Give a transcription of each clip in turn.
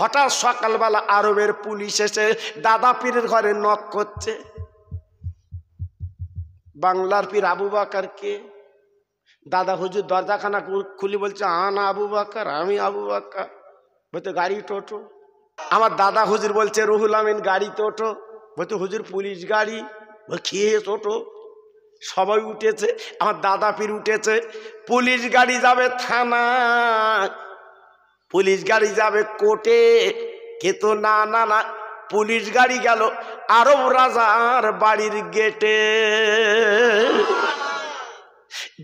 হঠাৎ সকালবেলা আরবের পুলিশ এসে দাদা পীরের ঘরে নখ করছে বাংলার পীর আবু বাকার কে দাদা হুজুর দরজাখানা খুলি বলছে আনা আবু বাকার আমি আবু বাকার বলতে গাড়ি টোটো আমার দাদা হুজুর বলছে রুহুল আমিন গাড়ি টোটো বলতে হুজুর পুলিশ গাড়ি খেয়ে টোটো সবাই উঠেছে আমার দাদা পীর উঠেছে পুলিশ গাড়ি যাবে থানা পুলিশ গাড়ি যাবে কোর্টে কিন্তু না না না পুলিশ গাড়ি গেল আরব রাজার বাড়ির গেটে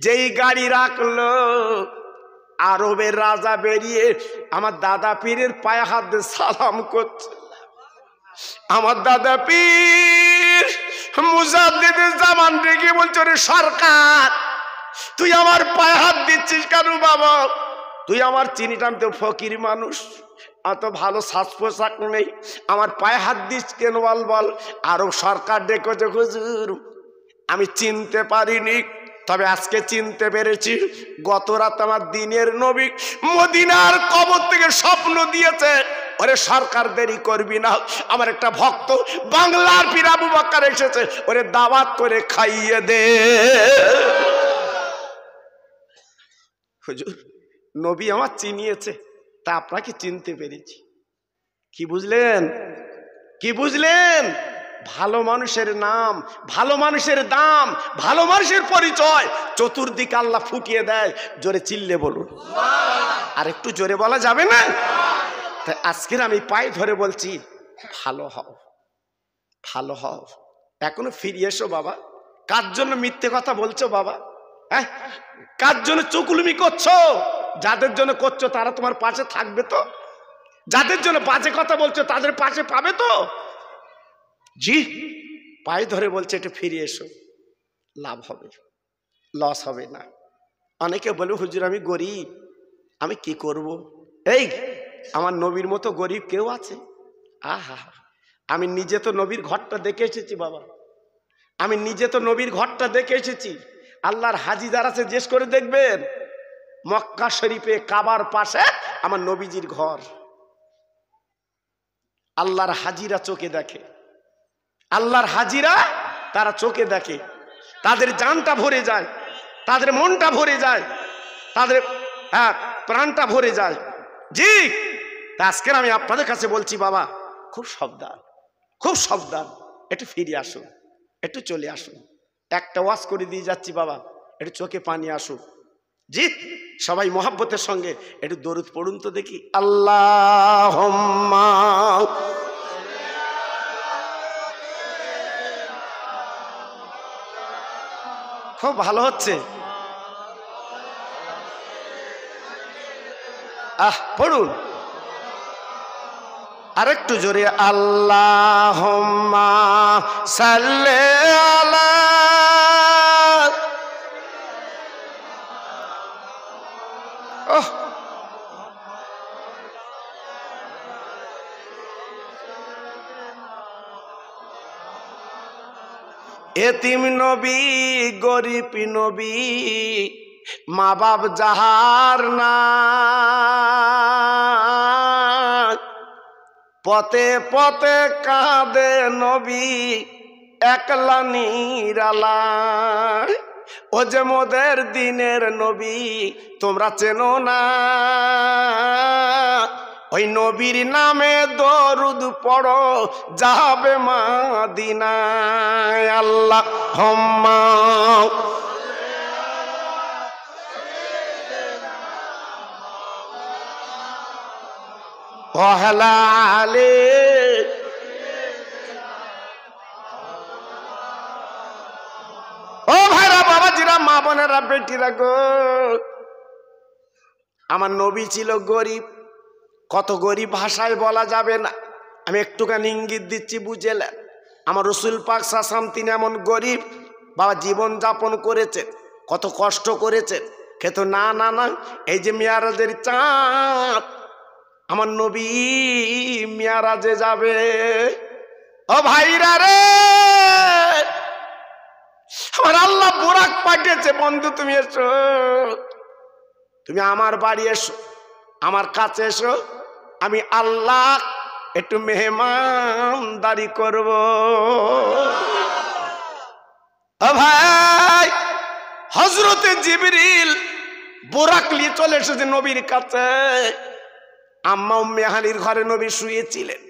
যেই গাড়ি রাখলো আরবের রাজা বেরিয়ে আমার দাদা পীরের পায়ে হাত দিয়ে সালাম করছে আমার দাদা পীর মুজাদ্দিদের জামান রেগে বলছে সরকার তুই আমার পায়ে হাত দিচ্ছিস কেন বাবা তুই আমার চিনি তো ফকির মানুষ অত ভালো শ্বাস পোশাক নেই আমার পায়ে হাত দিস কেন বল বল আরও সরকার ডেকেছে হুজুর আমি চিনতে পারিনি তবে আজকে চিনতে পেরেছি গত রাত আমার দিনের নবী মদিনার কবর থেকে স্বপ্ন দিয়েছে ওরে সরকার দেরি করবি না আমার একটা ভক্ত বাংলার পিরাবু বাক্কার এসেছে ওরে দাওয়াত করে খাইয়ে দে হুজুর নবী আমার চিনিয়েছে তা আপনাকে চিনতে পেরেছি কি বুঝলেন কি বুঝলেন ভালো মানুষের নাম ভালো মানুষের দাম ভালো মানুষের পরিচয় চতুর্দিক আল্লাহ ফুটিয়ে দেয় জোরে চিল্লে বলুন আর একটু জোরে বলা যাবে না তাই আজকের আমি পায়ে ধরে বলছি ভালো হও ভালো হও এখনো ফিরিয়ে এসো বাবা কার জন্য মিথ্যে কথা বলছো বাবা হ্যাঁ কার জন্য চুকুলুমি করছো যাদের জন্য করছো তারা তোমার পাশে থাকবে তো যাদের জন্য বাজে কথা বলছো তাদের পাশে পাবে তো জি পায়ে ধরে বলছে এটা ফিরে এসো লাভ হবে লস হবে না অনেকে বলে হুজুর আমি গরিব আমি কি করব। এই আমার নবীর মতো গরিব কেউ আছে আহা আমি নিজে তো নবীর ঘরটা দেখে এসেছি বাবা আমি নিজে তো নবীর ঘরটা দেখে এসেছি আল্লাহর হাজি যারা আছে জিজ্ঞেস করে দেখবেন মক্কা শরীফে কাবার পাশে আমার নবীজির ঘর আল্লাহর হাজিরা চোখে দেখে আল্লাহর হাজিরা তারা চোখে দেখে তাদের জানটা ভরে যায় তাদের মনটা ভরে যায় তাদের হ্যাঁ প্রাণটা ভরে যায় জি আজকের আমি আপনাদের কাছে বলছি বাবা খুব সাবধান খুব সাবধান একটু ফিরে আসুন একটু চলে আসুন একটা ওয়াশ করে দিয়ে যাচ্ছি বাবা একটু চোখে পানি আসুক জি সবাই মহাব্বতের সঙ্গে একটু দরুদ পড়ুন তো দেখি আল্লাহ খুব ভালো হচ্ছে আহ পড়ুন আরেকটু জোরে আল্লাহ সাল্লে আল্লাহ এতিম নবী গরিব নবী মা বাপ যাহার না পথে পথে কাঁদে নবী একলা নিরালা ও যে মোদের দিনের নবী তোমরা চেনো না ওই নবীর নামে দরুদ পড়ো যাবে মাদিনায় আল্লাহ হম্মা পহলা মা বোনেরা বেটি গো আমার নবী ছিল গরিব কত গরিব ভাষায় বলা যাবে না আমি একটুখানি ইঙ্গিত দিচ্ছি বুঝেলে আমার রসুল পাক সাসাম তিনি এমন গরিব বাবা জীবন যাপন করেছেন কত কষ্ট করেছেন খেতো না না না এই যে মেয়ারাজের চাঁদ আমার নবী মেয়ারাজে যাবে ও ভাইরা রে আমার আল্লাহ বোরাক পাঠিয়েছে বন্ধু তুমি এসো তুমি আমার বাড়ি এসো আমার কাছে এসো আমি আল্লাহ একটু মেহমানদারি করব ভাই হজরতে জিবরিল বোরাক নিয়ে চলে এসেছে নবীর কাছে আম্মা উম্মে হালির ঘরে নবী শুয়েছিলেন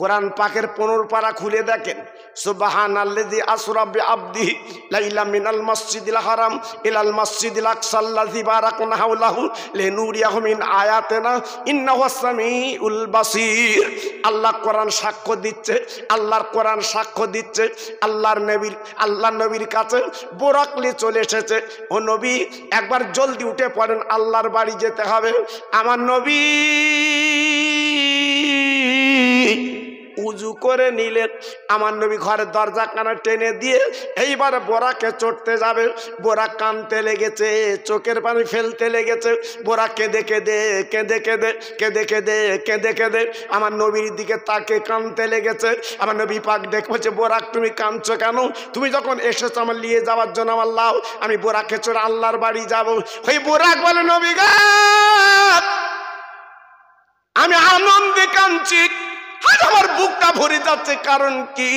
কোরআন পাকের পনেরো পারা খুলে দেখেন সুবাহান আল্লাদি আসরাবি আব্দি লাইলা মিনাল মসজিদুল হারাম ইলাল মসজিদুল আকসাল্লাযী বারাকনা হাওলাহু লিনুরিয়াহু আয়াতেনা আয়াতিনা ইন্নাহু সামিউল বাসীর আল্লাহ কোরআন সাক্ষ্য দিচ্ছে আল্লাহর কোরআন সাক্ষ্য দিচ্ছে আল্লাহর নবীর আল্লাহ নবীর কাছে বোরাকলি চলে এসেছে ও নবী একবার জলদি উঠে পড়েন আল্লাহর বাড়ি যেতে হবে আমার নবী উজু করে নিলেন আমার নবী ঘরের দরজা কানা টেনে দিয়ে এইবার বোরাকে চড়তে যাবে বোরা কানতে লেগেছে চোখের পানি ফেলতে লেগেছে বোরা কেঁদে কেঁদে কেঁদে কেঁদে কেঁদে কেঁদে কেঁদে কেঁদে আমার নবীর দিকে তাকে কানতে লেগেছে আমার নবী পাক যে বোরাক তুমি কাঁদছো কেন তুমি যখন এসেছো আমার নিয়ে যাওয়ার জন্য আমার লাও আমি বোরাকে চড়ে আল্লাহর বাড়ি যাব ওই বোরাক বলে নবী গা আমি আনন্দে কাঁদছি আমার বুকটা ভরে যাচ্ছে কারণ কি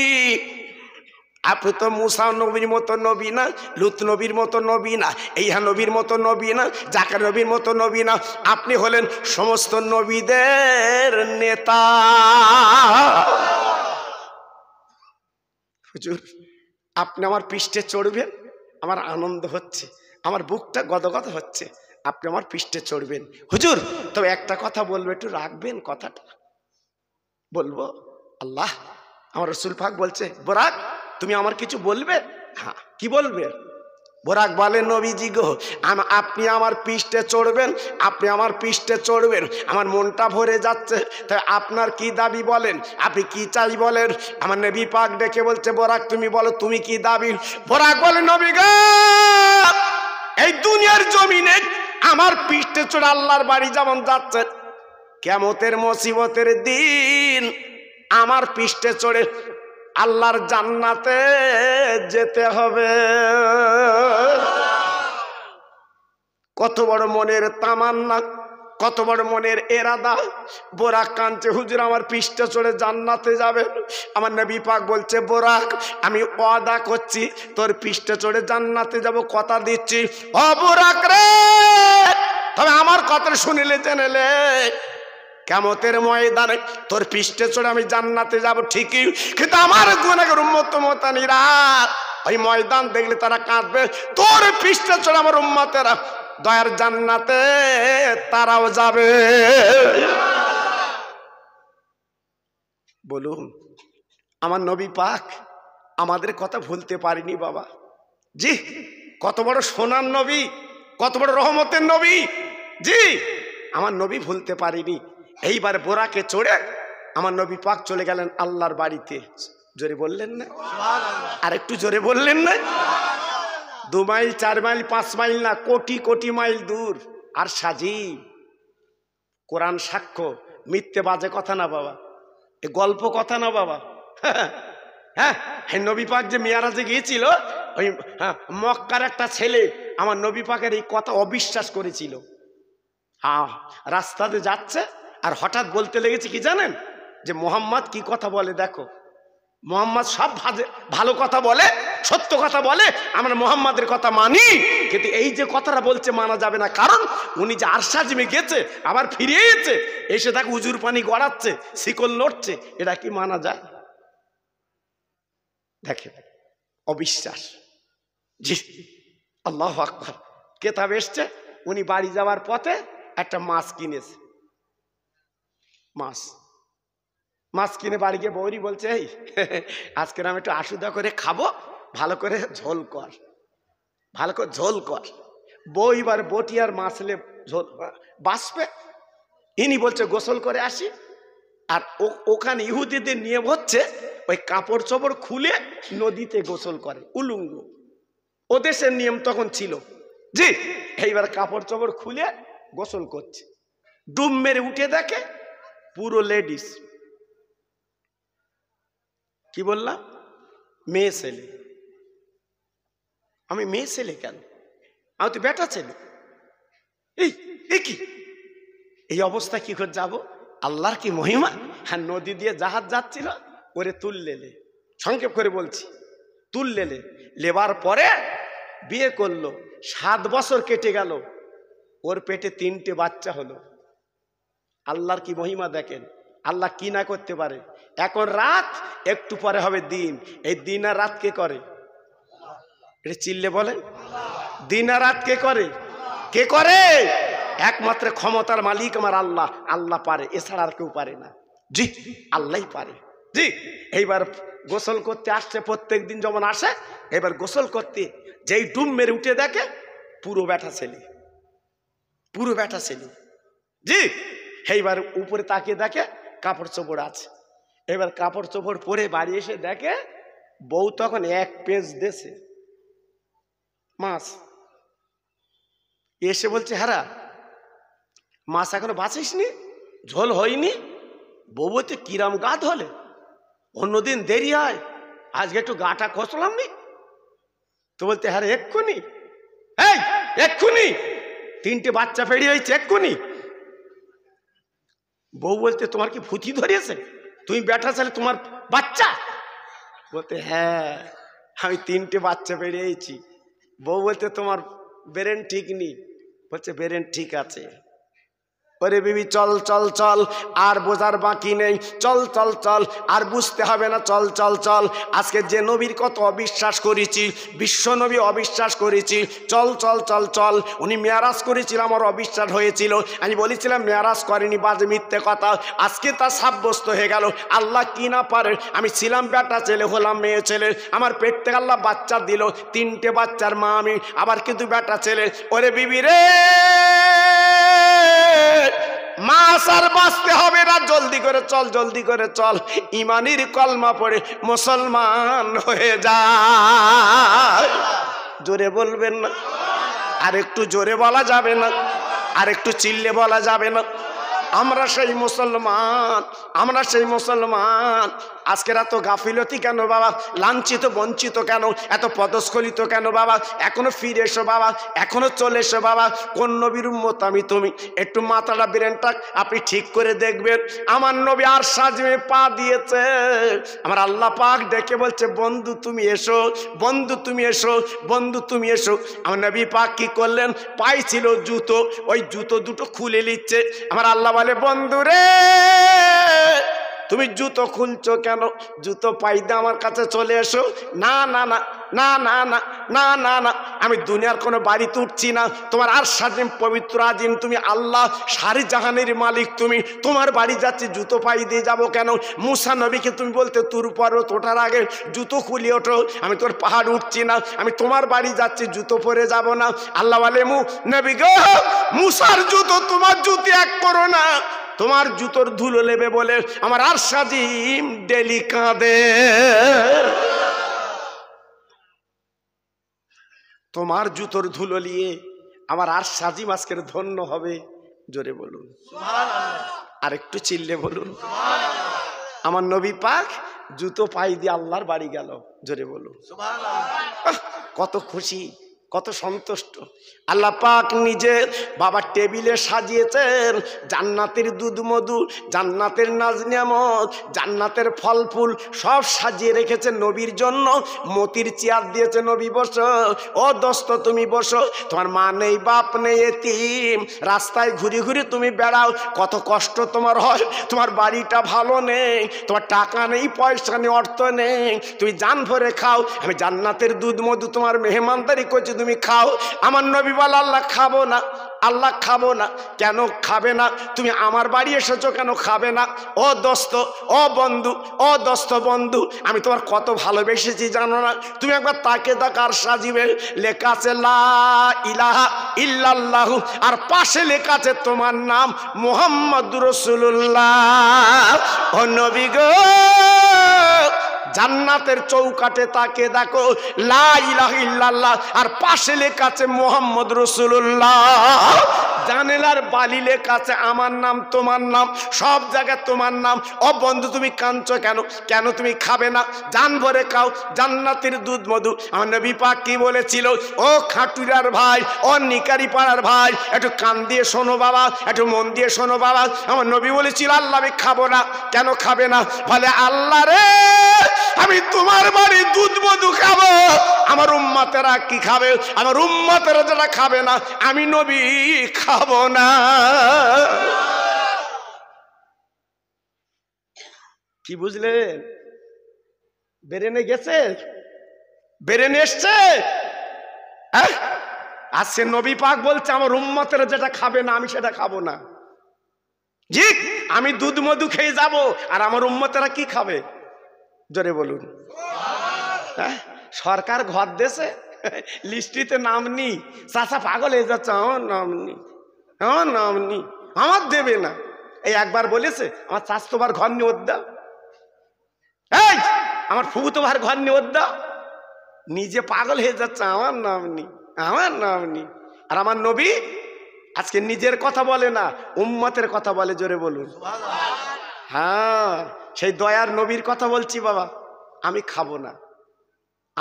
আপনি তো মুসা নবীর মতো নবী না লুত নবীর মতো নবী না এইহা নবীর মতো নবী না জাকার নবীর মতো নবী না আপনি হলেন সমস্ত নবীদের নেতা হুজুর আপনি আমার পৃষ্ঠে চড়বেন আমার আনন্দ হচ্ছে আমার বুকটা গদগদ হচ্ছে আপনি আমার পৃষ্ঠে চড়বেন হুজুর তবে একটা কথা বলবে একটু রাখবেন কথাটা বলবো আল্লাহ আমার রসুল ফাঁক বলছে বোরাক তুমি আমার কিছু বলবে হ্যাঁ কি বলবে বোরাক বলে নবীজি গো আপনি আমার পৃষ্ঠে চড়বেন আপনি আমার পৃষ্ঠে চড়বেন আমার মনটা ভরে যাচ্ছে তাই আপনার কি দাবি বলেন আপনি কি চাই বলেন আমার নবী পাক ডেকে বলছে বোরাক তুমি বলো তুমি কি দাবি বোরাক বলে নবী গো এই দুনিয়ার জমিনে আমার পৃষ্ঠে চড়ে আল্লাহর বাড়ি যেমন যাচ্ছেন কেমতের মসিবতের দিন আমার পৃষ্ঠে চড়ে আল্লাহর জান্নাতে যেতে হবে কত বড় মনের তামান্না কত বড় মনের এরাদা বোরাক কানছে হুজুর আমার পৃষ্ঠে চড়ে জান্নাতে যাবে আমার নবী পাক বলছে বোরাক আমি ওয়াদা করছি তোর পৃষ্ঠে চড়ে জান্নাতে যাব কথা দিচ্ছি অবরাক রে তবে আমার কথা শুনিলে জেনেলে কেমতের ময়দানে তোর পৃষ্ঠে চড়ে আমি জান্নাতে যাব ঠিকই কিন্তু আমার গুণাগর উন্মত মতানিরা ওই ময়দান দেখলে তারা কাঁদবে তোর পৃষ্ঠে চড়ে আমার উম্মতেরা দয়ার জান্নাতে তারাও যাবে বলুন আমার নবী পাক আমাদের কথা ভুলতে পারিনি বাবা জি কত বড় সোনার নবী কত বড় রহমতের নবী জি আমার নবী ভুলতে পারিনি এইবার বোরাকে চড়ে আমার নবী পাক চলে গেলেন আল্লাহর বাড়িতে জোরে বললেন না আর একটু জোরে বললেন না দু মাইল চার মাইল পাঁচ মাইল না কোটি কোটি মাইল দূর আর সাজিব কোরআন সাক্ষ্য মিথ্যে বাজে কথা না বাবা এ গল্প কথা না বাবা হ্যাঁ হ্যাঁ নবী পাক যে মেয়ারাজে গিয়েছিল ওই হ্যাঁ, মক্কার একটা ছেলে আমার নবী পাকের এই কথা অবিশ্বাস করেছিল হ্যাঁ রাস্তাতে যাচ্ছে আর হঠাৎ বলতে লেগেছে কি জানেন যে মোহাম্মদ কি কথা বলে দেখো মোহাম্মদ সব ভালো কথা বলে সত্য কথা বলে আমরা মোহাম্মদের কথা মানি কিন্তু এই যে কথাটা বলছে মানা যাবে না কারণ উনি যে জিমে গেছে আবার ফিরে এসে এসে তাকে উজুর পানি গড়াচ্ছে শিকল নড়ছে এটা কি মানা যায় দেখেন অবিশ্বাস জি আল্লাহ আকবর কেতাব এসছে উনি বাড়ি যাওয়ার পথে একটা মাছ কিনেছে মাছ মাছ কিনে বাড়ি গিয়ে বৌরি বলছে এই আজকের আমি একটু আসুদা করে খাবো ভালো করে ঝোল কর ভালো করে ঝোল কর বই বার বটি আর মাছলে ঝোল বাঁচবে ইনি বলছে গোসল করে আসি আর ওখানে ইহুদিদের নিয়ম হচ্ছে ওই কাপড় চোপড় খুলে নদীতে গোসল করে উলুঙ্গ ও দেশের নিয়ম তখন ছিল জি এইবার কাপড় চোপড় খুলে গোসল করছে ডুম মেরে উঠে দেখে পুরো লেডিস কি বললাম মেয়ে ছেলে আমি মেয়ে ছেলে কেন আমি তো বেটা ছেলে এই এই কি এই অবস্থা কি করে যাবো আল্লাহর কি মহিমা হ্যাঁ নদী দিয়ে জাহাজ যাচ্ছিল ওরে তুললেলে সংক্ষেপ করে বলছি তুললেলে লেবার পরে বিয়ে করলো সাত বছর কেটে গেল ওর পেটে তিনটে বাচ্চা হলো আল্লাহর কি মহিমা দেখেন আল্লাহ কি না করতে পারে এখন রাত একটু পরে হবে দিন এই দিন আর রাত কে করে এটা চিল্লে বলে দিন আর রাত কে করে কে করে একমাত্র ক্ষমতার মালিক আমার আল্লাহ আল্লাহ পারে এছাড়া আর কেউ পারে না জি আল্লাহ পারে জি এইবার গোসল করতে আসছে প্রত্যেক দিন যেমন আসে এবার গোসল করতে যেই ডুম মেরে উঠে দেখে পুরো ব্যাটা ছেলে পুরো ব্যাটা ছেলে জি এইবার উপরে তাকিয়ে দেখে কাপড় চোপড় আছে এবার কাপড় চোপড় পরে বাড়ি এসে দেখে বউ তখন এক পেজ দেছে মাছ এসে বলছে হারা মাছ এখনো বাঁচিস নি ঝোল হয়নি বউ বলছে কিরাম গা ধলে অন্যদিন দেরি হয় আজকে একটু গাটা খসলাম নি তো বলতে হ্যাঁ এক্ষুনি এই এক্ষুনি তিনটে বাচ্চা ফেরি হয়েছে এক্ষুনি বউ বলতে তোমার কি ফুতি ধরেছে তুমি ব্যাটা ছেলে তোমার বাচ্চা বলতে হ্যাঁ আমি তিনটে বাচ্চা বেরিয়েছি বউ বলতে তোমার বেরেন ঠিক নেই বলছে বেরেন ঠিক আছে ওরে বিবি চল চল চল আর বোঝার বাকি নেই চল চল চল আর বুঝতে হবে না চল চল চল আজকে যে নবীর কত অবিশ্বাস করেছি বিশ্ব নবী অবিশ্বাস করেছি চল চল চল চল উনি মেয়ারাজ করেছিল আমার অবিশ্বাস হয়েছিল আমি বলেছিলাম মেয়ারাজ করেনি বাজে মিথ্যে কথা আজকে তা সাব্যস্ত হয়ে গেল আল্লাহ কি না পারে আমি ছিলাম বেটা ছেলে হলাম মেয়ে ছেলে আমার পেটতে থেকে আল্লাহ বাচ্চা দিল তিনটে বাচ্চার মা আমি আবার কিন্তু বেটা ছেলে ওরে বিবি রে মাছ আর বাঁচতে হবে না জলদি করে চল জলদি করে চল ইমানির কলমা পড়ে মুসলমান হয়ে যা জোরে বলবেন না আর একটু জোরে বলা যাবে না আর একটু চিল্লে বলা যাবে না আমরা সেই মুসলমান আমরা সেই মুসলমান আজকের এত গাফিলতি কেন বাবা লাঞ্ছিত বঞ্চিত কেন এত পদস্খলিত কেন বাবা এখনো ফিরে এসো বাবা এখনো চলে এসো বাবা কোন নবীর উম্মত আমি তুমি একটু মাথাটা বিরেনটা আপনি ঠিক করে দেখবেন আমার নবী আর সাজমে পা দিয়েছে আমার আল্লাহ পাক ডেকে বলছে বন্ধু তুমি এসো বন্ধু তুমি এসো বন্ধু তুমি এসো আমার নবী পাক কি করলেন পাই ছিল জুতো ওই জুতো দুটো খুলে নিচ্ছে আমার আল্লাহ বলে বন্ধুরে রে তুমি জুতো খুলছো কেন জুতো পাইদা আমার কাছে চলে এসো না না না না না না না না না আমি দুনিয়ার কোনো বাড়িতে উঠছি না তোমার আর সাজিম পবিত্র আজিম তুমি আল্লাহ সারি জাহানের মালিক তুমি তোমার বাড়ি যাচ্ছি জুতো পাই দিয়ে যাবো কেন মুসা নবীকে তুমি বলতে তুর পরত তোটার আগে জুতো খুলে ওঠো আমি তোর পাহাড় উঠছি না আমি তোমার বাড়ি যাচ্ছি জুতো পরে যাব না আল্লাহ আলেমু নবী গো মুসার জুতো তোমার জুতো এক করো না তোমার জুতোর ধুলো নেবে বলে আমার আর সাজিম ডেলি কাঁদে তোমার জুতোর ধুলো নিয়ে আমার আর সাজিম আজকের ধন্য হবে জোরে বলুন আর একটু চিল্লে বলুন আমার নবী পাক জুতো পাই দিয়ে আল্লাহর বাড়ি গেল জোরে বলুন কত খুশি কত সন্তুষ্ট আল্লাহ পাক নিজে বাবা টেবিলে সাজিয়েছেন জান্নাতের দুধ মধু জান্নাতের নাজনিয়ামত জান্নাতের ফল ফুল সব সাজিয়ে রেখেছে নবীর জন্য মতির চেয়ার দিয়েছে নবী বসো ও দোস্ত তুমি বসো তোমার মা নেই বাপ নেই এতিম রাস্তায় ঘুরে ঘুরে তুমি বেড়াও কত কষ্ট তোমার হয় তোমার বাড়িটা ভালো নেই তোমার টাকা নেই পয়সা নেই অর্থ নেই তুমি জান ভরে খাও আমি জান্নাতের দুধ মধু তোমার মেহমানদারি করছি তুমি খাও আমার নবী বলে আল্লাহ খাবো না আল্লাহ খাবো না কেন খাবে না তুমি আমার বাড়ি এসেছো কেন খাবে না ও দোস্ত ও বন্ধু ও দোস্ত বন্ধু আমি তোমার কত ভালোবেসেছি জানো না তুমি একবার তাকে তাকার সাজিবে লেখা আছে ইলাহা ইল্লাল্লাহু আর পাশে লেখা আছে তোমার নাম মোহাম্মদ রসুল্লাহ ও নবী গ জান্নাতের চৌকাটে তাকে দেখো লাহ আর পাশে কাছে মোহাম্মদ রসুল্লাহ জানেলার বালিলে কাছে আমার নাম তোমার নাম সব জায়গায় তোমার নাম ও বন্ধু তুমি কাঁদছ কেন কেন তুমি খাবে না জান ভরে খাও জান্নাতের দুধ মধু আমার নবী পাক কি বলেছিল ও খাটুরার ভাই ও নিকারি পাড়ার ভাই একটু কান দিয়ে শোনো বাবা একটু মন দিয়ে শোনো বাবা আমার নবী বলেছিল আল্লাহ আমি খাবো না কেন খাবে না ফলে আল্লাহ রে আমি তোমার বাড়ি দুধ মধু খাবো আমার উম্মাতেরা কি খাবে আমার উম্মাতেরা যারা খাবে না আমি নবী খাবো না কি বুঝলে বেরেনে গেছে বেরেনে এসছে হ্যাঁ? আর সে নবী পাক বলছে আমার উম্মতেরা যেটা খাবে না আমি সেটা খাবো না জি আমি দুধ মধু খেয়ে যাব আর আমার উম্মতেরা কি খাবে জোরে বলুন হ্যাঁ সরকার ঘর দেশে লিস্টিতে নাম নি চাষা পাগল হয়ে যাচ্ছে আমার নাম নি আমার নাম নি আমার দেবে না এই একবার বলেছে আমার চাষতোবার ঘর নিয়ে ওর এই আমার ফুবুতোবার ঘর নিয়ে ওর দাও নিজে পাগল হয়ে যাচ্ছে আমার নাম নি আমার নাম নি আর আমার নবী আজকে নিজের কথা বলে না উম্মতের কথা বলে জোরে বলুন হ্যাঁ সেই দয়ার নবীর কথা বলছি বাবা আমি খাবো না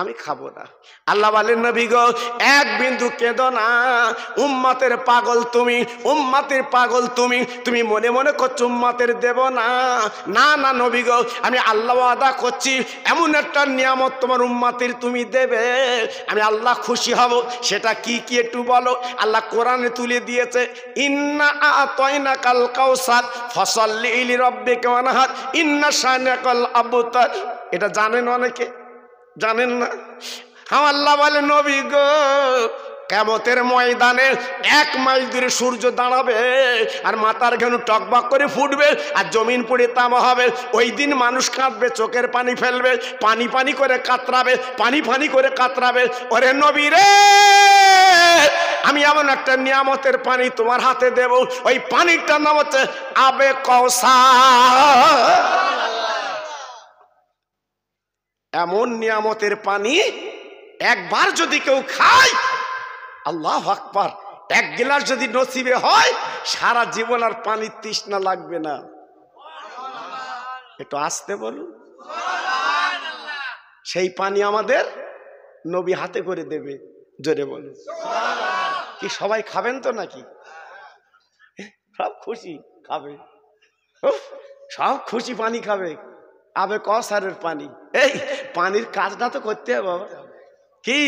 আমি খাবো না আল্লাহ বলেন নবী গো এক বিন্দু কেঁদো না উম্মাতের পাগল তুমি উম্মাতের পাগল তুমি তুমি মনে মনে করছো উম্মাতের দেব না না না নবী গো আমি আল্লাহ আদা করছি এমন একটা নিয়ামত তোমার উম্মাতের তুমি দেবে আমি আল্লাহ খুশি হব সেটা কি কি একটু বলো আল্লাহ কোরআনে তুলে দিয়েছে ইন্না আতয়না কাল কাউসার ফসল ইলি রব্বে কেমন হাত ইন্না সায়না আবুতার এটা জানেন অনেকে জানেন না আল্লাহ বলে নবী গো কেমতের ময়দানে এক মাইল দূরে সূর্য দাঁড়াবে আর মাথার ঘেনু টকবক করে ফুটবে আর জমিন পড়ে তামা হবে ওই দিন মানুষ কাঁদবে চোখের পানি ফেলবে পানি পানি করে কাতরাবে পানি পানি করে কাতরাবে ওরে নবী রে আমি এমন একটা নিয়ামতের পানি তোমার হাতে দেব ওই পানিটার নাম হচ্ছে আবে কসা এমন নিয়ামতের পানি একবার যদি কেউ খায় আল্লাহ আকবার এক গিলাস যদি নসিবে হয় সারা জীবন আর পানির তৃষ্ণা লাগবে না একটু আসতে বলুন সেই পানি আমাদের নবী হাতে করে দেবে জোরে বলুন কি সবাই খাবেন তো নাকি সব খুশি খাবে সব খুশি পানি খাবে আবে কসারের পানি এই পানির কাজটা তো করতে হবে বাবা কি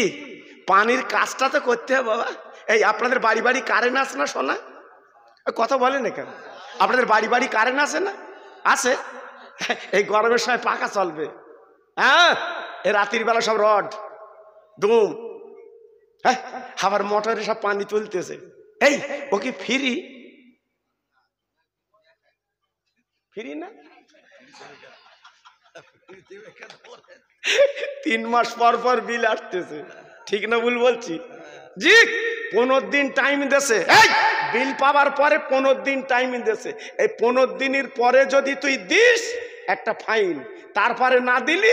পানির কাজটা তো করতে হবে বাবা এই আপনাদের বাড়ি বাড়ি কারেন্ট আসে না সোনা কথা বলেন কেন আপনাদের বাড়ি বাড়ি কারেন্ট আসে না আছে এই গরমের সময় পাকা চলবে হ্যাঁ এ রাতির বেলা সব রড দুম হ্যাঁ আবার মোটরে সব পানি তুলতেছে এই ও কি ফিরি ফিরি না তিন মাস পর পর বিল আসতেছে ঠিক না ভুল বলছি জি পনেরো দিন টাইম দেশে বিল পাওয়ার পরে পনেরো দিন টাইম দেশে এই পনেরো দিনের পরে যদি তুই দিস একটা ফাইন তারপরে না দিলি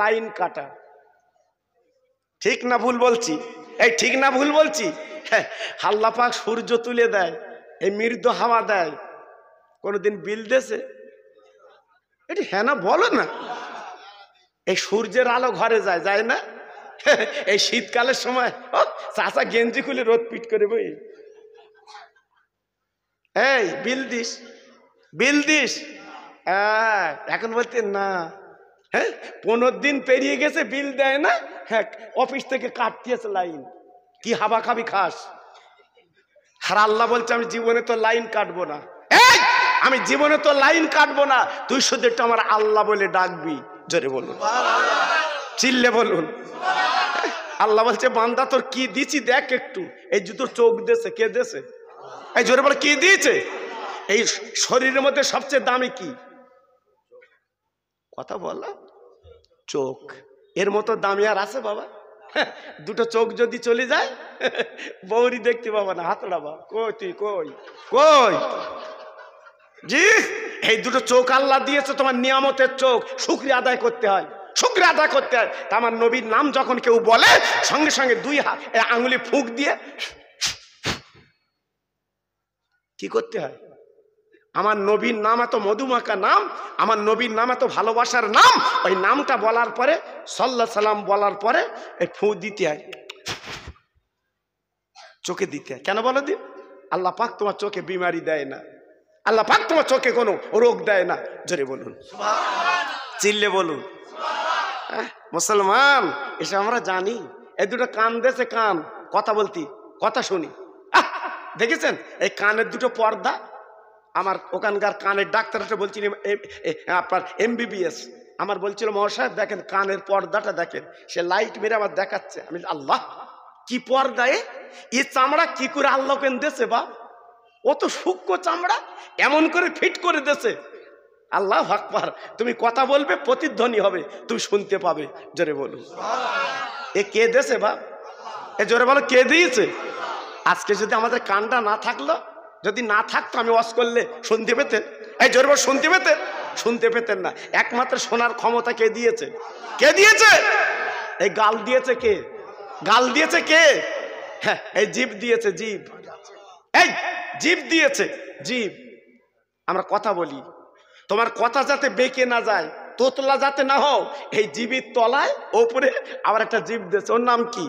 লাইন কাটা ঠিক না ভুল বলছি এই ঠিক না ভুল বলছি হ্যাঁ হাল্লাপাক সূর্য তুলে দেয় এই মৃদ হাওয়া দেয় কোনোদিন বিল দেশে এটি হ্যাঁ না বলো না এই সূর্যের আলো ঘরে যায় যায় না এই শীতকালের সময় চাচা গেঞ্জি খুলে রোদ পিট করে বই এই বিল দিস বিল দিস হ্যাঁ, এখন বলতে না হ্যাঁ পনেরো দিন পেরিয়ে গেছে বিল দেয় না হ্যাঁ অফিস থেকে কাটতিয়েছে লাইন কি হাবা খাবি খাস আর আল্লাহ বলছে আমি জীবনে তো লাইন কাটবো না আমি জীবনে তো লাইন কাটবো না তুই শুধু একটু আমার আল্লাহ বলে ডাকবি জোরে বলুন চিল্লে বলুন আল্লাহ বলছে বান্দা তোর কি দিছি দেখ একটু এই জুতোর চোখ দেছে কে দেছে এই জোরে বলে কি দিয়েছে এই শরীরের মধ্যে সবচেয়ে দামি কি কথা বল চোখ এর মতো দামি আর আছে বাবা হ্যাঁ, দুটো চোখ যদি চলে যায় বৌরি দেখতে পাবা না হাতড়াবা কই তুই কই কই জি এই দুটো চোখ আল্লাহ দিয়েছে তোমার নিয়ামতের চোখ শুক্রিয়া আদায় করতে হয় শুক্রিয়া আদায় করতে হয় তা আমার নবীর নাম যখন কেউ বলে সঙ্গে সঙ্গে দুই হাত আঙুলি ফুঁক দিয়ে কি করতে হয় আমার নবীর নাম এত মধুমাকা নাম আমার নবীর নাম এত ভালোবাসার নাম ওই নামটা বলার পরে সাল্লা সাল্লাম বলার পরে এই ফুঁ দিতে হয় চোখে দিতে হয় কেন বলো দিন আল্লাহ পাক তোমার চোখে বিমারি দেয় না আল্লাহ পাক তোমার চোখে কোনো রোগ দেয় না জোরে বলুন চিল্লে বলুন মুসলমান এসে আমরা জানি এ দুটো কান দেশে কান কথা বলতি কথা শুনি দেখেছেন এই কানের দুটো পর্দা আমার ওখানকার কানের ডাক্তারটা বলছিল আপনার এমবিবিএস আমার বলছিল মহাশয় দেখেন কানের পর্দাটা দেখেন সে লাইট মেরে আমার দেখাচ্ছে আমি আল্লাহ কি পর্দায় এ চামড়া কি করে আল্লাহ কেন দেশে বা অত সূক্ষ্ম চামড়া এমন করে ফিট করে দেছে আল্লাহ ভাকবার তুমি কথা বলবে প্রতিধ্বনি হবে তুমি শুনতে পাবে জোরে বলুন এ কে দেছে বা এ জোরে বলো কে দিয়েছে আজকে যদি আমাদের কানটা না থাকলো যদি না থাকতো আমি ওয়াশ করলে শুনতে পেতেন এই জোরে বল শুনতে পেতেন শুনতে পেতেন না একমাত্র শোনার ক্ষমতা কে দিয়েছে কে দিয়েছে এই গাল দিয়েছে কে গাল দিয়েছে কে হ্যাঁ এই জীব দিয়েছে জীব এই জীব দিয়েছে জীব আমরা কথা বলি তোমার কথা যাতে বেঁকে না যায় তোতলা যাতে না হও এই জীবের তলায় ওপরে আবার একটা জীব দিয়েছে ওর নাম কি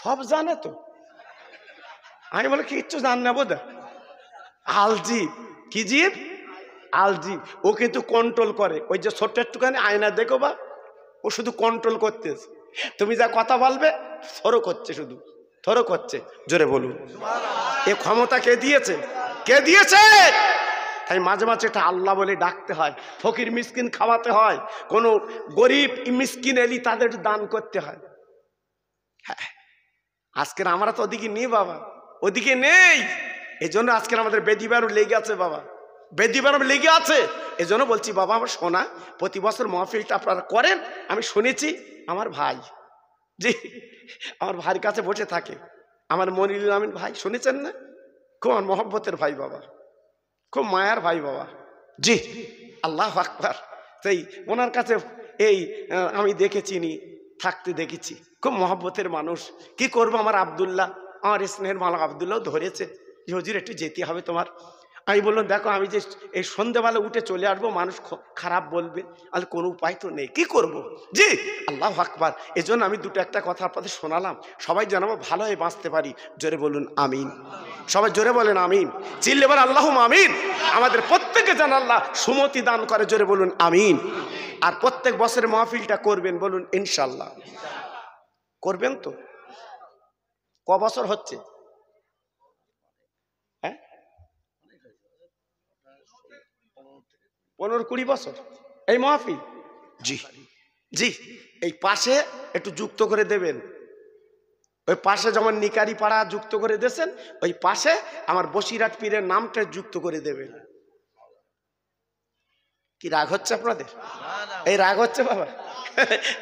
সব জানে তো আমি বলে কিচ্ছু জান না বোধ আলজীব কি জীব আলজীব ও কিন্তু কন্ট্রোল করে ওই যে ছোট্ট একটুখানি আয়না দেখো বা ও শুধু কন্ট্রোল করতেছে তুমি যা কথা বলবে থরো করছে শুধু থরো করছে জোরে বলুন এ ক্ষমতা কে দিয়েছে কে দিয়েছে তাই মাঝে মাঝে এটা আল্লাহ বলে ডাকতে হয় ফকির মিসকিন খাওয়াতে হয় কোনো গরিব মিসকিন এলি তাদের দান করতে হয় হ্যাঁ আজকের আমরা তো ওদিকে নেই বাবা ওদিকে নেই এজন্য আজকের আমাদের বেদিবারও লেগে আছে বাবা বেদিবারও লেগে আছে এজন্য বলছি বাবা আমার শোনা প্রতি বছর মহফিলটা আপনারা করেন আমি শুনেছি আমার ভাই জি আমার ভাইয়ের কাছে বসে থাকে আমার মনিরুল আমিন ভাই শুনেছেন না খুব আমার মহব্বতের ভাই বাবা খুব মায়ার ভাই বাবা জি আল্লাহ আকবর সেই ওনার কাছে এই আমি চিনি থাকতে দেখেছি খুব মহব্বতের মানুষ কি করবো আমার আবদুল্লাহ আমার স্নেহের মালা আবদুল্লাহ ধরেছে যে হজির একটু যেতে হবে তোমার আমি বললাম দেখো আমি যে এই সন্ধেবেলা উঠে চলে আসবো মানুষ খারাপ বলবে আর কোনো উপায় তো নেই কি করব। জি আল্লাহ আকবার এজন্য আমি দুটো একটা কথা আপনাদের শোনালাম সবাই যেন আমার ভালো হয়ে বাঁচতে পারি জোরে বলুন আমিন সবাই জোরে বলেন আমিন চিল্লেবার আল্লাহ আমিন আমাদের প্রত্যেকে যেন আল্লাহ সুমতি দান করে জোরে বলুন আমিন আর প্রত্যেক বছরের মাহফিলটা করবেন বলুন ইনশাল্লাহ করবেন তো ক বছর হচ্ছে পনেরো কুড়ি বছর এই মাহফিল জি জি এই পাশে একটু যুক্ত করে দেবেন ওই পাশে যেমন নিকারি পাড়া যুক্ত করে দেন ওই পাশে আমার বসিরাট পীরের নামটা যুক্ত করে দেবেন কি রাগ হচ্ছে আপনাদের এই রাগ হচ্ছে বাবা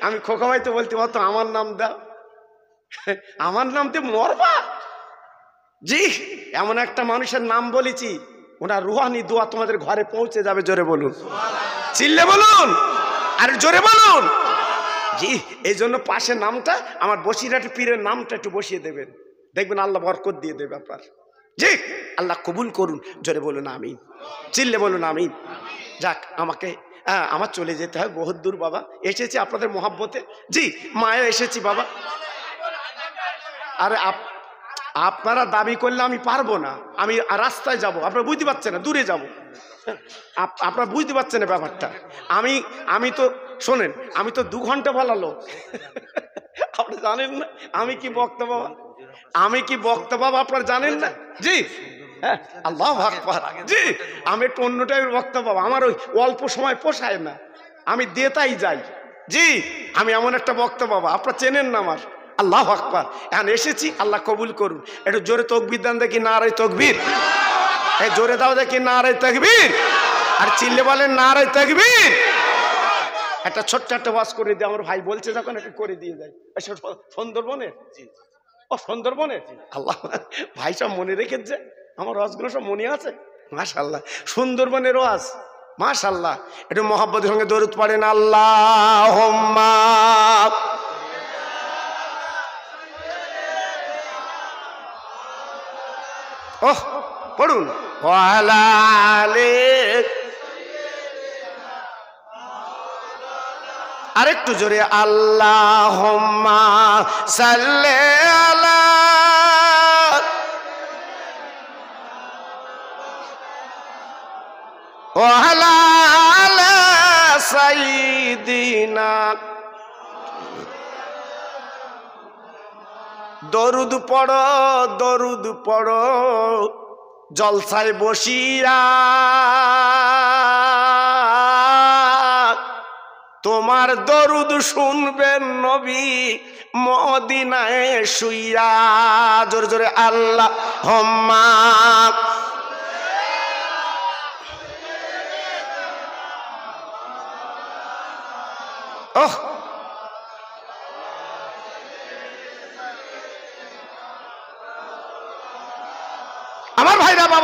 আমি খোকাবাই তো বলতে পারতো আমার নাম দাও আমার নাম তো মরবা জি এমন একটা মানুষের নাম বলেছি ওনার রুহানি দোয়া তোমাদের ঘরে পৌঁছে যাবে জোরে বলুন চিল্লে বলুন আর জোরে বলুন জি এই জন্য পাশে নামটা আমার বসিরহাট পীরের নামটা একটু বসিয়ে দেবেন দেখবেন আল্লাহ বরকত দিয়ে দেবে আপনার জি আল্লাহ কবুল করুন জোরে বলুন আমি চিল্লে বলুন আমি যাক আমাকে হ্যাঁ আমার চলে যেতে হয় বহুত দূর বাবা এসেছি আপনাদের মহাব্বতে জি মায়ও এসেছি বাবা আরে আপ আপনারা দাবি করলে আমি পারবো না আমি রাস্তায় যাব আপনারা বুঝতে পারছেন না দূরে যাব আপনারা বুঝতে পারছেন না ব্যাপারটা আমি আমি তো শোনেন আমি তো দু ঘন্টা ভালো লোক আপনি জানেন না আমি কি বক্তা বাবা আমি কি বক্তা বাবা আপনারা জানেন না জি হ্যাঁ জি আমি একটু অন্য টাইপের বক্তব্য আমার ওই অল্প সময় পোষায় না আমি দেতাই যাই জি আমি এমন একটা বক্তা বাবা আপনারা চেনেন না আমার আল্লাহ আকবর এখন এসেছি আল্লাহ কবুল করুন একটু জোরে তকবির দেন দেখি না রে তকবির এ জোরে দাও দেখি না রে তকবির আর চিল্লে বলেন না রে তকবির একটা ছোট্ট একটা ওয়াজ করে দিয়ে আমার ভাই বলছে যখন একটু করে দিয়ে যায় আচ্ছা, সুন্দরবনের ও সুন্দরবনে আল্লাহ ভাই সব মনে রেখেছে আমার রসগুলো সব মনে আছে মাশাল্লাহ সুন্দরবনের রস মাশাল্লাহ একটু মহাব্বতের সঙ্গে দরুদ পড়েন আল্লাহ ওহ পড়ুন ওয়ালালে আরেকটু জোরে আল্লাহ সাল্লে আল্লাহ ওয়ালা সাইদিনা দরুদ পড় দরুদ পড় জলসায় বসিরা তোমার দরুদ শুনবেন নবী মদিনায় শুইরা জোরে জোরে আল্লাহ হম্মা ওহ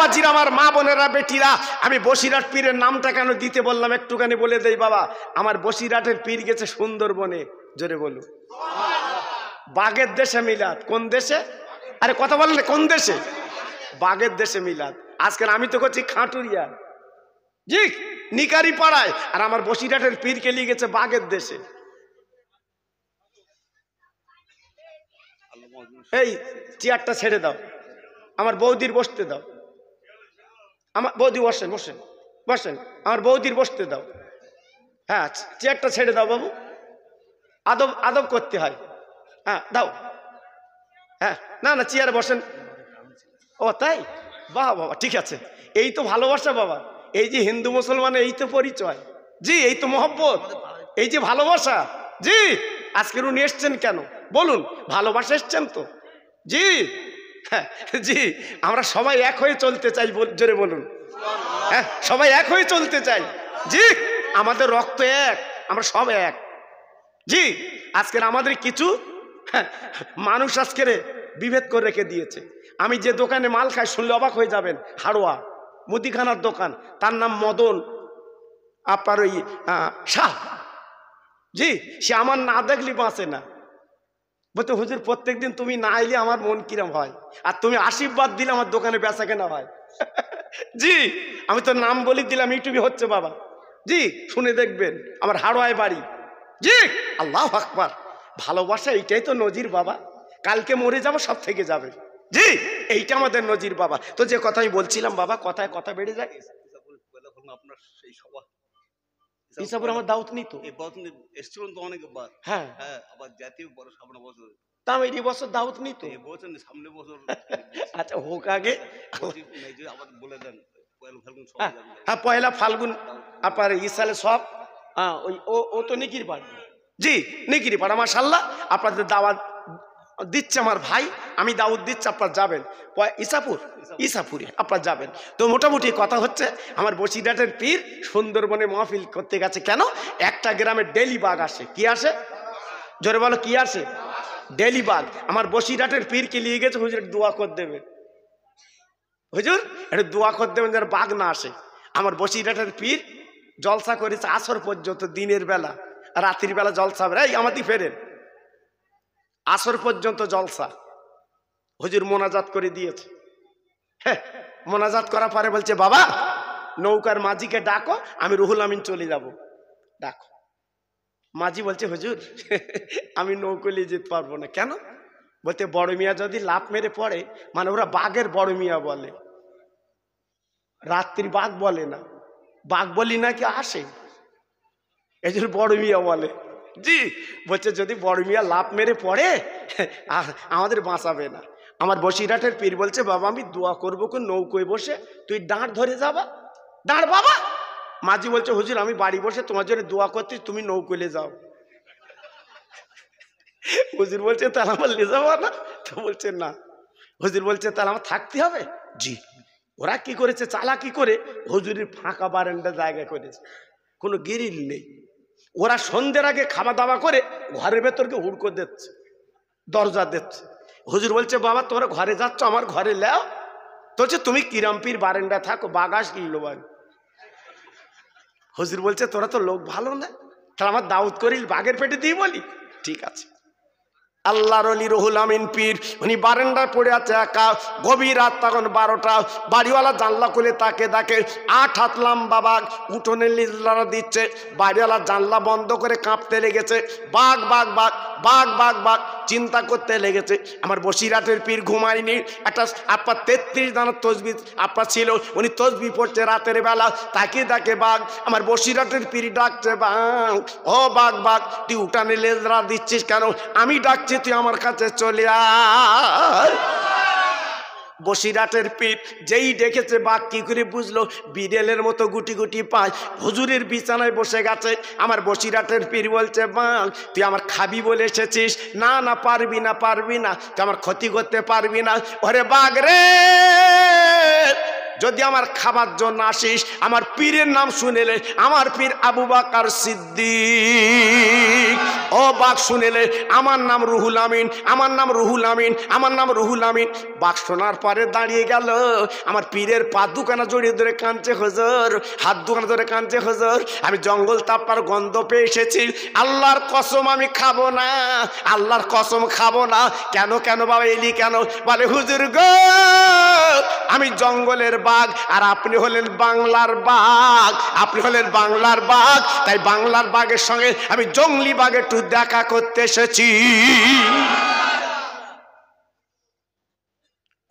হাজির আমার মা বোনেরা বেটিরা আমি বসিরাট পীরের নামটা কেন দিতে বললাম একটুখানি বলে দেই বাবা আমার বসিরাটের পীর গেছে সুন্দরবনে জোরে বলু বাঘের দেশে মিলাদ কোন দেশে আরে কথা বললে কোন দেশে বাঘের দেশে মিলাদ আজকের আমি তো করছি খাঁটুরিয়া জি নিকারি পাড়ায় আর আমার বসিরহাটের পীর কেলিয়ে গেছে বাঘের দেশে এই চেয়ারটা ছেড়ে দাও আমার বৌদির বসতে দাও আমার বৌদি বসেন বসেন বসেন আমার বৌদির বসতে দাও হ্যাঁ চেয়ারটা ছেড়ে দাও বাবু আদব আদব করতে হয় হ্যাঁ দাও হ্যাঁ না না চেয়ারে বসেন ও তাই বাহ বাবা ঠিক আছে এই তো ভালোবাসা বাবা এই যে হিন্দু মুসলমান এই তো পরিচয় জি এই তো মহব্বত এই যে ভালোবাসা জি আজকের উনি এসছেন কেন বলুন ভালোবাসা এসছেন তো জি হ্যাঁ, জি আমরা সবাই এক হয়ে চলতে চাই জোরে বলুন হ্যাঁ সবাই এক হয়ে চলতে চাই জি আমাদের রক্ত এক আমরা সব এক জি আজকের আমাদের কিছু হ্যাঁ, মানুষ আজকের বিভেদ করে রেখে দিয়েছে আমি যে দোকানে মাল খাই শুনলে অবাক হয়ে যাবেন হাড়োয়া মুদিখানার দোকান তার নাম মদন আপনার ওই শাহ জি সে আমার না দেখলি বাঁচে না বলতে হুজুর প্রত্যেক দিন তুমি না এলে আমার মন কিরম হয় আর তুমি আশীর্বাদ দিলে আমার দোকানে বেচা কেনা হয় জি আমি তো নাম বলি দিলাম ইউটিউবে হচ্ছে বাবা জি শুনে দেখবেন আমার হাড়োয় বাড়ি জি আল্লাহ আকবার ভালোবাসা এইটাই তো নজির বাবা কালকে মরে যাবো সব থেকে যাবে জি এইটা আমাদের নজির বাবা তো যে কথা আমি বলছিলাম বাবা কথায় কথা বেড়ে যায় আপনার সেই সবাই ইসাপুর আমার দাওয়াত তো অনেকবার হ্যাঁ।, হ্যাঁ আবার জাতীয় বড় সামনে বছর এই বছর সামনে বছর আচ্ছা হোক আগে আবার বলে দেন হ্যাঁ, হ্যাঁ পয়লা ফাল্গুন আপনার ইসালে সব হ্যাঁ ওই ও তো নিকির পাড় হ্যাঁ। জি নিকিরি পাড়া মাসাল্লাহ আপনাদের দাওয়াত দিচ্ছে আমার ভাই আমি দাউদ দিচ্ছে আপনার যাবেন ইসাপুর ইসাপুরে আপনার যাবেন তো মোটামুটি কথা হচ্ছে আমার বসিরহাটের পীর সুন্দরবনে মহফিল করতে গেছে কেন একটা গ্রামে ডেলি বাঘ আসে কি আসে জোরে বলো কি আসে ডেলি বাঘ আমার বসিরহাটের পীরকে নিয়ে গেছে হুজুর দোয়া কর দেবে হুজুর একটু দোয়া কর দেবেন যার বাঘ না আসে আমার বসিরহাটের পীর জলসা করেছে আসর পর্যন্ত দিনের বেলা রাত্রির বেলা জলসা এই আমাদের ফেরেন আসর পর্যন্ত জলসা হুজুর মোনাজাত করে দিয়েছে হ্যাঁ মোনাজাত করার পরে বলছে বাবা নৌকার মাঝিকে ডাকো আমি রুহুল আমিন চলে যাব ডাকো মাঝি বলছে হুজুর আমি নৌকলে যেতে পারবো না কেন বলতে বড় মিয়া যদি লাভ মেরে পড়ে মানে ওরা বাঘের বড় মিয়া বলে রাত্রি বাঘ বলে না বাঘ বলি নাকি আসে এজন্য বড় মিয়া বলে জি বলছে যদি বড় মিয়া লাভ মেরে পড়ে আর আমাদের বাঁচাবে না আমার বসিরহাটের পীর বলছে বাবা আমি দোয়া করবো কোন নৌকোয় বসে তুই দাঁড় ধরে যাবা দাঁড় বাবা মাঝি বলছে হুজুর আমি বাড়ি বসে তোমার জন্য দোয়া করছি তুমি নৌকোলে যাও হুজুর বলছে তাহলে আমার লে যাবো না তো বলছে না হুজুর বলছে তাহলে আমার থাকতে হবে জি ওরা কি করেছে চালা কি করে হুজুরের ফাঁকা বারান্দা জায়গা করেছে কোনো গিরিল নেই ওরা সন্ধ্যের আগে খাওয়া দাওয়া করে ঘরের ভেতরকে হুড়কো দিচ্ছে দরজা দিচ্ছে হুজুর বলছে বাবা তোমরা ঘরে যাচ্ছ আমার ঘরে লেও তো হচ্ছে তুমি কিরামপির বারেন্ডা থাকো বাগাস বাড়ি হুজুর বলছে তোরা তো লোক ভালো না তাহলে আমার দাউদ করিল বাঘের পেটে দিয়ে বলি ঠিক আছে আল্লাহর অলি রহুল আমিন পীর উনি বারান্দায় পড়ে আছে একা গভীর রাত তখন বারোটা বাড়িওয়ালা জানলা খুলে তাকে ডাকে আট হাত লাম্বা বাঘ উঠোনে লিজলারা দিচ্ছে বাড়িওয়ালা জানলা বন্ধ করে কাঁপতে লেগেছে বাঘ বাঘ বাঘ বাঘ বাঘ বাঘ চিন্তা করতে লেগেছে আমার বসিরাটের পীর ঘুমায়নি একটা আপনার তেত্রিশ দানার তসবি আপনার ছিল উনি তসবি পড়ছে রাতের বেলা তাকে ডাকে বাঘ আমার বসিরাটের পীর ডাকছে বাঘ ও বাঘ বাঘ তুই উঠানে লেজরা দিচ্ছিস কেন আমি ডাক যাচ্ছি তুই আমার কাছে চলে আয় বসিরাটের পিঠ যেই দেখেছে বাঘ কী করে বুঝলো বিড়েলের মতো গুটি গুটি পায় হুজুরের বিছানায় বসে গেছে আমার বসিরাটের পীর বলছে বাঘ তুই আমার খাবি বলে এসেছিস না না পারবি না পারবি না তুই আমার ক্ষতি করতে পারবি না ওরে বাঘ রে যদি আমার খাবার জন্য আসিস আমার পীরের নাম শুনেলে আমার পীর আবু বাকার সিদ্দিক ও বাঘ শুনেলে আমার নাম রুহুল আমিন আমার নাম রুহুল আমিন আমার নাম রুহুল আমিন বাঘ শোনার পরে দাঁড়িয়ে গেল আমার পীরের পা দুখানা জড়িয়ে ধরে কাঁদছে হজর হাত দুখানা ধরে কাঁদছে হজর আমি জঙ্গল তাপার গন্ধ পেয়ে এসেছি আল্লাহর কসম আমি খাবো না আল্লাহর কসম খাবো না কেন কেন বাবা এলি কেন বলে হুজুর গো আমি জঙ্গলের বাঘ আর আপনি হলেন বাংলার বাঘ আপনি হলেন বাংলার বাঘ তাই বাংলার বাঘের সঙ্গে আমি জঙ্গলি বাঘ একটু দেখা করতে এসেছি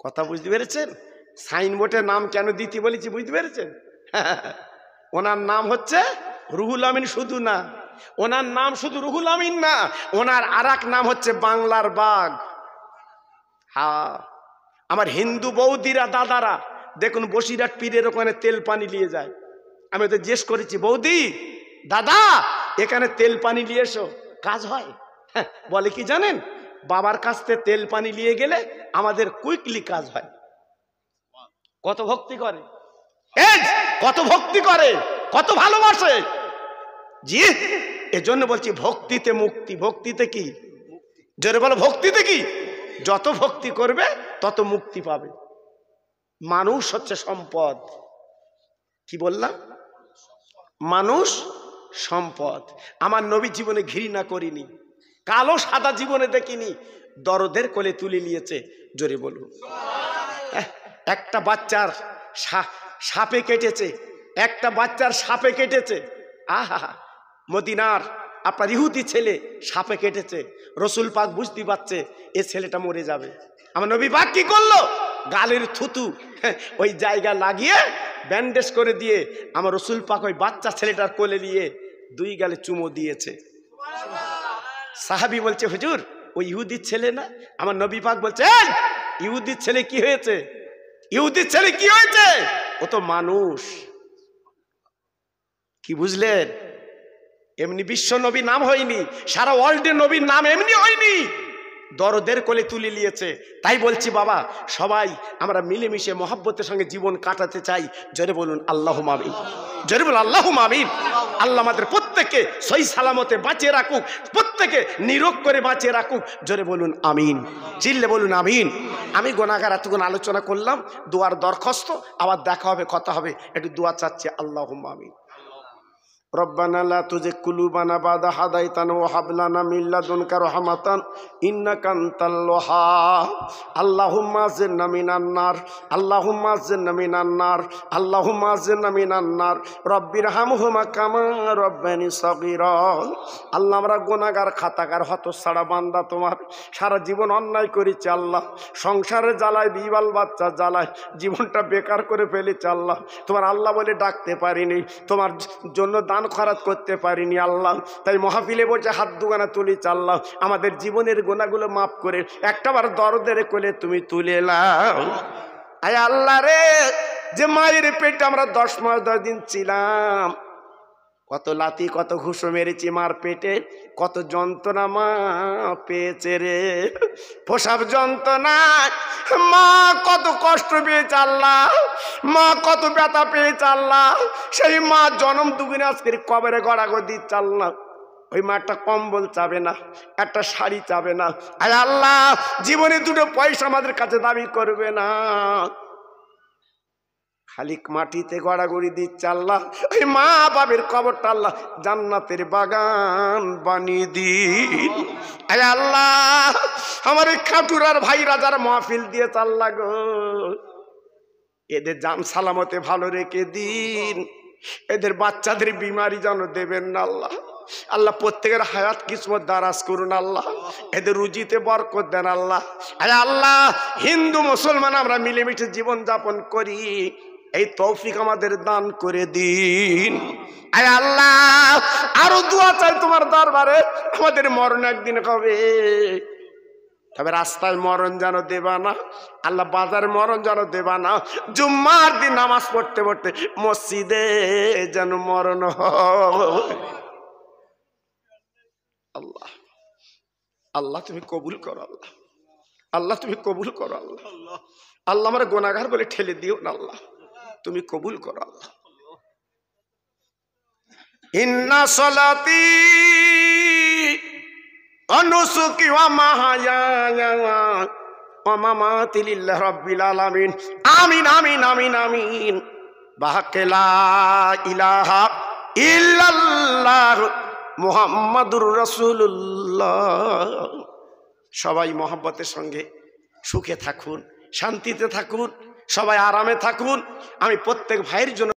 কথা বুঝতে পেরেছেন সাইনবোর্ডের নাম কেন দিতে বলেছি বুঝতে পেরেছেন ওনার নাম হচ্ছে রুহুল আমিন শুধু না ওনার নাম শুধু রুহুল আমিন না ওনার আর নাম হচ্ছে বাংলার বাঘ হা আমার হিন্দু বৌদিরা দাদারা দেখুন বসিরাট পীরের ওখানে তেল পানি নিয়ে যায় আমি তো জিজ্ঞেস করেছি বৌদি দাদা এখানে তেল পানি নিয়ে এসো কাজ হয় হ্যাঁ, বলে কি জানেন বাবার কাছ থেকে তেল পানি নিয়ে গেলে আমাদের কুইকলি কাজ হয় কত ভক্তি করে কত ভক্তি করে কত ভালোবাসে জি এজন্য বলছি ভক্তিতে মুক্তি ভক্তিতে কি জোরে বলো ভক্তিতে কি যত ভক্তি করবে তত মুক্তি পাবে মানুষ হচ্ছে সম্পদ কি বললাম মানুষ সম্পদ আমার নবী জীবনে ঘৃণা করিনি কালো সাদা জীবনে দেখিনি দরদের কোলে তুলে নিয়েছে জোরে বলুন একটা বাচ্চার সাপে কেটেছে একটা বাচ্চার সাপে কেটেছে আহা মদিনার আপনার ইহুদি ছেলে সাপে কেটেছে রসুল পাক বুঝতে পারছে এ ছেলেটা মরে যাবে আমার নবী পাক কি করলো গালের থুতু হ্যাঁ, ওই জায়গা লাগিয়ে ব্যান্ডেজ করে দিয়ে আমার রসুল পাক ওই বাচ্চা ছেলেটার কোলে নিয়ে দুই গালে চুমো দিয়েছে সাহাবি বলছে হুজুর ওই ইহুদির ছেলে না আমার নবী পাক বলছে ইহুদির ছেলে কি হয়েছে ইহুদির ছেলে কি হয়েছে ও তো মানুষ কি বুঝলেন এমনি বিশ্ব নবী নাম হয়নি সারা ওয়ার্ল্ডের নবীর নাম এমনি হয়নি দরদের কোলে তুলে নিয়েছে তাই বলছি বাবা সবাই আমরা মিলেমিশে মহাব্বতের সঙ্গে জীবন কাটাতে চাই জোরে বলুন আল্লাহ মামিন জোরে বলুন আল্লাহ মামিন আল্লাহ আমাদের প্রত্যেককে সই সালামতে বাঁচিয়ে রাখুক প্রত্যেকে নিরোগ করে বাঁচিয়ে রাখুক জোরে বলুন আমিন চিল্লে বলুন আমিন আমি গোনাগার এতক্ষণ আলোচনা করলাম দোয়ার দরখাস্ত আবার দেখা হবে কথা হবে একটু দোয়া চাচ্ছে আল্লাহ মামিন রব্বানা লা তুজে কুলুবানা বাদা হাদাইতান ও হাবলানা মিল্লা দুনকার হামাতান ইন্না কান্তাল্লোহা আল্লাহ মাজের নামিন আন্নার আল্লাহ মাজের নামিন আন্নার আল্লাহ মাজের নামিন আন্নার রব্বির হাম হুমা কামা রব্বানি সবির আল্লাহ আমরা গুণাগার খাতাগার হত সারা বান্দা তোমার সারা জীবন অন্যায় করেছে আল্লাহ সংসারে জ্বালায় বিবাল বাচ্চা জ্বালায় জীবনটা বেকার করে ফেলেছে আল্লাহ তোমার আল্লাহ বলে ডাকতে পারিনি তোমার জন্য দান খরচ করতে পারিনি আল্লাহ তাই মহাফিলে বসে হাত দুগানা তুলি চাল্লাহ আমাদের জীবনের গোনাগুলো মাফ করে একটাবার দরদের কোলে তুমি তুলে আয় আল্লাহ রে যে মায়ের পেটে আমরা দশ মাস দশ দিন ছিলাম কত লাতি কত ঘুষো মেরেছি মার পেটে কত যন্ত্রণা মা পেয়েছে রে পোশাব যন্ত্রণা মা কত কষ্ট পেয়ে চাল্লা মা কত ব্যথা পেয়ে চাল্লা সেই মা জনম দুগুনে আজকের কবরে গড়াগো দিচ্ছে আল্লাহ ওই মা একটা কম্বল চাবে না একটা শাড়ি চাবে না আয় আল্লাহ জীবনে দুটো পয়সা আমাদের কাছে দাবি করবে না খালিক মাটিতে গড়াগড়ি দিচ্ছে আল্লাহ ওই মা বাবের কবরটা আল্লাহ জান্নাতের বাগান বানিয়ে দিন আল্লাহ আমার ওই খাটুরার ভাই রাজার মহফিল দিয়ে চাল্লা গো এদের জান সালামতে ভালো রেখে দিন এদের বাচ্চাদের বিমারি যেন দেবেন না আল্লাহ আল্লাহ প্রত্যেকের হায়াত কিসমত দারাজ করুন আল্লাহ এদের রুজিতে বরকত দেন আল্লাহ আল্লাহ হিন্দু মুসলমান আমরা মিলেমিশে জীবনযাপন করি এই তৌফিক আমাদের দান করে দিন আল্লাহ আরো দোয়া চাই তোমার দরবারে আমাদের মরণ একদিন কবে তবে রাস্তায় মরণ যেন দেবা না আল্লাহ বাজার মরণ যেন দেবা না জুম্মার দিন নামাজ পড়তে পড়তে মসজিদে যেন মরণ আল্লাহ আল্লাহ তুমি কবুল করো আল্লাহ আল্লাহ তুমি কবুল করো আল্লাহ আল্লাহ আমার গোনাগার বলে ঠেলে দিও না আল্লাহ তুমি কবুল করো আল্লাহ ইন্না সলাতি অনুসুকি সবাই মহব্বতের সঙ্গে সুখে থাকুন শান্তিতে থাকুন সবাই আরামে থাকুন আমি প্রত্যেক ভাইয়ের জন্য